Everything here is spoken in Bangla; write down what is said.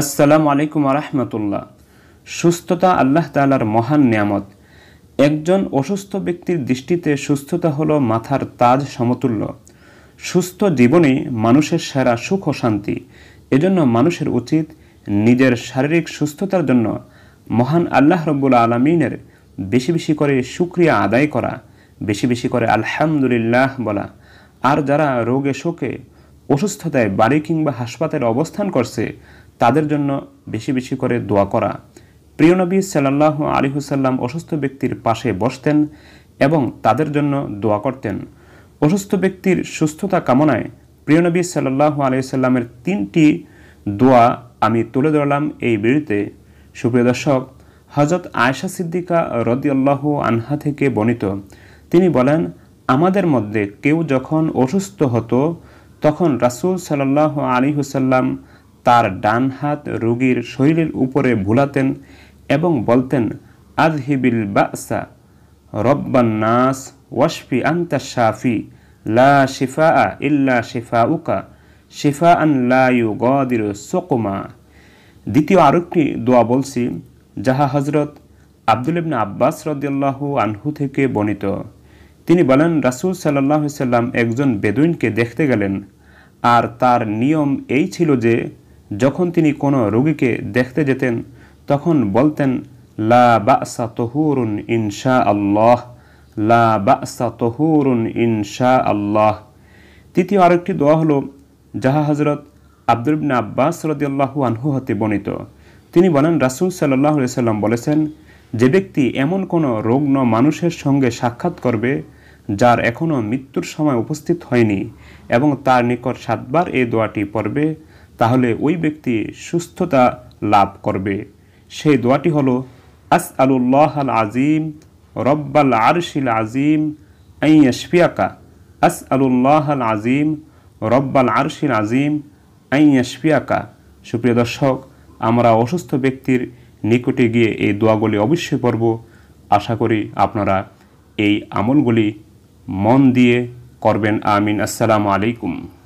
আসসালামু আলাইকুম আহমতুল্লাহ সুস্থতা আল্লাহ তালার মহান নিয়ামত একজন অসুস্থ ব্যক্তির দৃষ্টিতে সুস্থতা হলো মাথার তাজ সমতুল্য সুস্থ জীবনই মানুষের সেরা সুখ ও শান্তি এজন্য মানুষের উচিত নিজের শারীরিক সুস্থতার জন্য মহান আল্লাহ রব্বুল আলমিনের বেশি বেশি করে সুক্রিয়া আদায় করা বেশি বেশি করে আলহামদুলিল্লাহ বলা আর যারা রোগে শোকে অসুস্থতায় বাড়ি কিংবা হাসপাতালে অবস্থান করছে তাদের জন্য বেশি বেশি করে দোয়া করা প্রিয়নবী সাল্লাহ আলী হুসাল্লাম অসুস্থ ব্যক্তির পাশে বসতেন এবং তাদের জন্য দোয়া করতেন অসুস্থ ব্যক্তির সুস্থতা কামনায় প্রিয়নবী সাল্লাহ আলিয়াল্লামের তিনটি দোয়া আমি তুলে ধরলাম এই বিড়িতে সুপ্রিয় দর্শক হজরত আয়সা সিদ্দিকা রদিয়াল্লাহ আনহা থেকে বণিত তিনি বলেন আমাদের মধ্যে কেউ যখন অসুস্থ হতো তখন রাসুল সাল্লাহ আলী হুসাল্লাম তার ডান হাত রোগীর শরীরের উপরে ভুলাতেন এবং বলতেন আজহিবিল বাসা রব্বান নাস ওয়াশফি আন্তা শাফি লা শিফা ইল্লা শিফা উকা শিফা আন লাইউ গদির সকুমা দ্বিতীয় আরেকটি দোয়া বলছি যাহা হজরত আবদুল ইবনা আব্বাস রদিয়াল্লাহু আনহু থেকে বর্ণিত তিনি বলেন রাসুল সাল্লাহ সাল্লাম একজন বেদুইনকে দেখতে গেলেন আর তার নিয়ম এই ছিল যে যখন তিনি কোনো রোগীকে দেখতে যেতেন তখন বলতেন লা বাসা তহুরুন ইনশা আল্লাহ লা বাসা তহুরুন ইনশা আল্লাহ তৃতীয় আরেকটি দোয়া হলো জাহা হজরত আব্দুলবিন আব্বাস রদিয়াল্লাহু আনহু হতে বর্ণিত তিনি বলেন রাসুল সাল্লাহ সাল্লাম বলেছেন যে ব্যক্তি এমন কোনো রোগ্ন মানুষের সঙ্গে সাক্ষাৎ করবে যার এখনও মৃত্যুর সময় উপস্থিত হয়নি এবং তার নিকট সাতবার এই দোয়াটি পড়বে তাহলে ওই ব্যক্তি সুস্থতা লাভ করবে সেই দোয়াটি হল আস আলুল্লাহ আল আজিম রব্বাল আরশিল আজিম আইয়াসফিয়াকা আস আলুল্লাহ আল আজিম রব্বাল আরশিল আজিম আই সুপ্রিয় দর্শক আমরা অসুস্থ ব্যক্তির নিকটে গিয়ে এই দোয়াগুলি অবশ্যই পড়ব আশা করি আপনারা এই আমলগুলি মন দিয়ে করবেন আমিন আসসালামু আলাইকুম